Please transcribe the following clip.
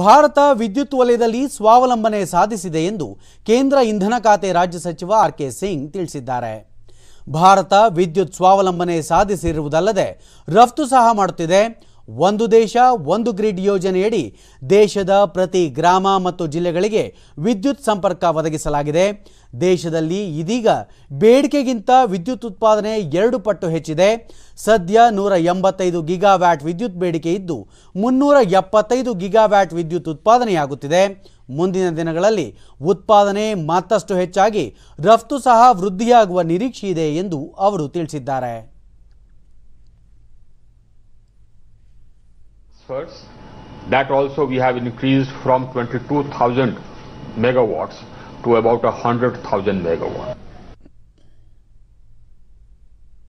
ಭಾರತ ವಿದ್ಯುತ್ ವಲಯದಲ್ಲಿ ಸ್ವಾವಲಂಬನೆ ಸಾಧಿಸಿದೆ ಎಂದು ಕೇಂದ್ರ ಇಂಧನ ಖಾತೆ ರಾಜ್ಯ ಸಚಿವ ಆರ್ ಕೆ ಸಿಂಗ್ ತಿಳಿಸಿದ್ದಾರೆ ಭಾರತ ವಿದ್ಯುತ್ ಸ್ವಾವಲಂಬನೆ ಸಾಧಿಸಿರುವುದಲ್ಲದೆ ರಫ್ತು ಸಹ ಮಾಡುತ್ತಿದೆ ಒಂದು ದೇಶ ಒಂದು ಗ್ರಿಡ್ ಯೋಜನೆಯಡಿ ದೇಶದ ಪ್ರತಿ ಗ್ರಾಮ ಮತ್ತು ಜಿಲ್ಲೆಗಳಿಗೆ ವಿದ್ಯುತ್ ಸಂಪರ್ಕ ಒದಗಿಸಲಾಗಿದೆ ದೇಶದಲ್ಲಿ ಇದೀಗ ಬೇಡಿಕೆಗಿಂತ ವಿದ್ಯುತ್ ಉತ್ಪಾದನೆ ಎರಡು ಪಟ್ಟು ಹೆಚ್ಚಿದೆ ಸದ್ಯ ನೂರ ಎಂಬತ್ತೈದು ಗಿಗಾವ್ಯಾಟ್ ವಿದ್ಯುತ್ ಬೇಡಿಕೆ ಇದ್ದು ಮುನ್ನೂರ ಎಪ್ಪತ್ತೈದು ಗಿಗಾವ್ಯಾಟ್ ವಿದ್ಯುತ್ ಉತ್ಪಾದನೆಯಾಗುತ್ತಿದೆ ಮುಂದಿನ ದಿನಗಳಲ್ಲಿ ಉತ್ಪಾದನೆ ಮತ್ತಷ್ಟು ಹೆಚ್ಚಾಗಿ ರಫ್ತು ಸಹ ವೃದ್ಧಿಯಾಗುವ ನಿರೀಕ್ಷೆಯಿದೆ ಎಂದು ಅವರು ತಿಳಿಸಿದ್ದಾರೆ first that also we have increased from 22,000 megawatts to about 100,000 megawatts.